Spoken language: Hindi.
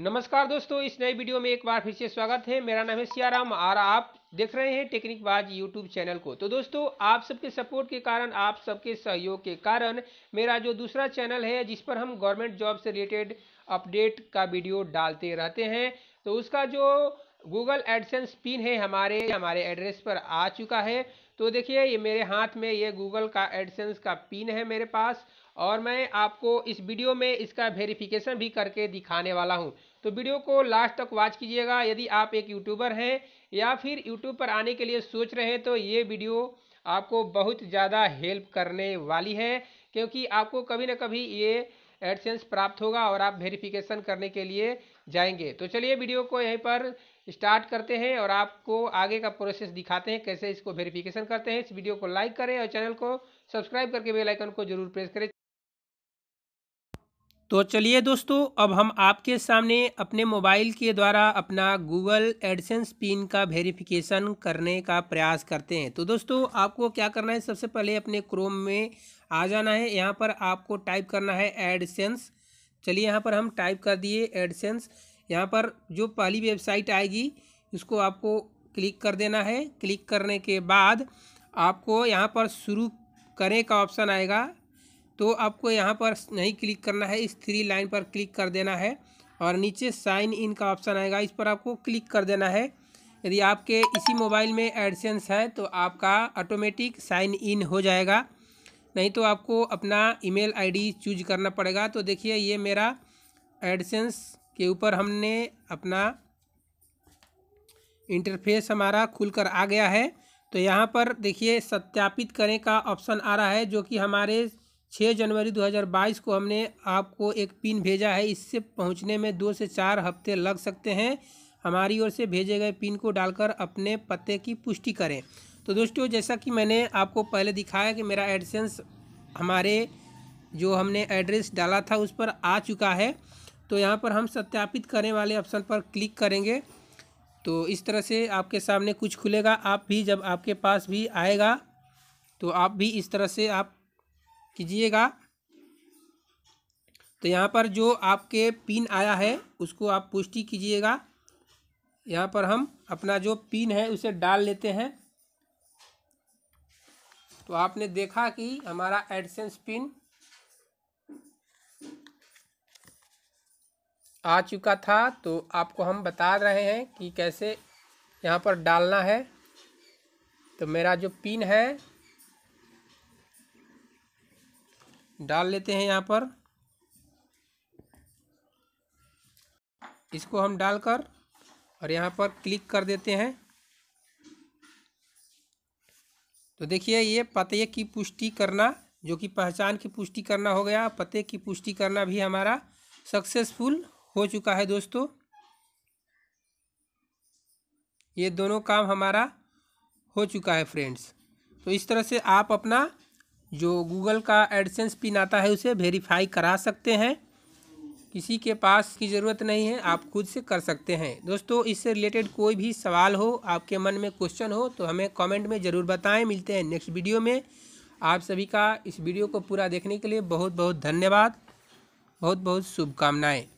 नमस्कार दोस्तों इस नए वीडियो में एक बार फिर से स्वागत है मेरा नाम है सियाराम और आप देख रहे हैं टेक्निक बाज यूट्यूब चैनल को तो दोस्तों आप सबके सपोर्ट के कारण आप सबके सहयोग के कारण मेरा जो दूसरा चैनल है जिस पर हम गवर्नमेंट जॉब से रिलेटेड अपडेट का वीडियो डालते रहते हैं तो उसका जो गूगल एडसेंस पिन है हमारे हमारे एड्रेस पर आ चुका है तो देखिए ये मेरे हाथ में ये गूगल का एडसेंस का पिन है मेरे पास और मैं आपको इस वीडियो में इसका वेरिफिकेशन भी करके दिखाने वाला हूँ तो वीडियो को लास्ट तक वॉच कीजिएगा यदि आप एक यूट्यूबर हैं या फिर यूट्यूब पर आने के लिए सोच रहे हैं तो ये वीडियो आपको बहुत ज़्यादा हेल्प करने वाली है क्योंकि आपको कभी ना कभी ये एडसेंस प्राप्त होगा और आप वेरिफिकेशन करने के लिए जाएंगे तो चलिए वीडियो को यहीं पर स्टार्ट करते हैं और आपको आगे का प्रोसेस दिखाते हैं कैसे इसको वेरिफिकेशन करते हैं इस वीडियो को लाइक करें और चैनल को सब्सक्राइब करके बेल आइकन को जरूर प्रेस करें तो चलिए दोस्तों अब हम आपके सामने अपने मोबाइल के द्वारा अपना गूगल एडसेंस पिन का वेरिफिकेशन करने का प्रयास करते हैं तो दोस्तों आपको क्या करना है सबसे पहले अपने क्रोम में आ जाना है यहाँ पर आपको टाइप करना है एडसेंस चलिए यहाँ पर हम टाइप कर दिए एडसेंस यहाँ पर जो पहली वेबसाइट आएगी उसको आपको क्लिक कर देना है क्लिक करने के बाद आपको यहाँ पर शुरू करें का ऑप्शन आएगा तो आपको यहाँ पर नहीं क्लिक करना है इस थ्री लाइन पर क्लिक कर देना है और नीचे साइन इन का ऑप्शन आएगा इस पर आपको क्लिक कर देना है यदि आपके इसी मोबाइल में एडसेंस है तो आपका ऑटोमेटिक साइन इन हो जाएगा नहीं तो आपको अपना ईमेल आईडी चूज करना पड़ेगा तो देखिए ये मेरा एडसेंस के ऊपर हमने अपना इंटरफेस हमारा खुलकर आ गया है तो यहाँ पर देखिए सत्यापित करें का ऑप्शन आ रहा है जो कि हमारे छः जनवरी 2022 को हमने आपको एक पिन भेजा है इससे पहुंचने में दो से चार हफ्ते लग सकते हैं हमारी ओर से भेजे गए पिन को डालकर अपने पते की पुष्टि करें तो दोस्तों जैसा कि मैंने आपको पहले दिखाया कि मेरा एडसेंस हमारे जो हमने एड्रेस डाला था उस पर आ चुका है तो यहाँ पर हम सत्यापित करने वाले ऑप्शन पर क्लिक करेंगे तो इस तरह से आपके सामने कुछ खुलेगा आप भी जब आपके पास भी आएगा तो आप भी इस तरह से आप कीजिएगा तो यहाँ पर जो आपके पिन आया है उसको आप पुष्टि कीजिएगा यहाँ पर हम अपना जो पिन है उसे डाल लेते हैं तो आपने देखा कि हमारा एडसेंस पिन आ चुका था तो आपको हम बता रहे हैं कि कैसे यहाँ पर डालना है तो मेरा जो पिन है डाल लेते हैं यहाँ पर इसको हम डालकर और यहाँ पर क्लिक कर देते हैं तो देखिए ये पते की पुष्टि करना जो कि पहचान की पुष्टि करना हो गया पते की पुष्टि करना भी हमारा सक्सेसफुल हो चुका है दोस्तों ये दोनों काम हमारा हो चुका है फ्रेंड्स तो इस तरह से आप अपना जो गूगल का एडसेंस पिन आता है उसे वेरीफाई करा सकते हैं किसी के पास की ज़रूरत नहीं है आप खुद से कर सकते हैं दोस्तों इससे रिलेटेड कोई भी सवाल हो आपके मन में क्वेश्चन हो तो हमें कमेंट में ज़रूर बताएं मिलते हैं नेक्स्ट वीडियो में आप सभी का इस वीडियो को पूरा देखने के लिए बहुत बहुत धन्यवाद बहुत बहुत शुभकामनाएँ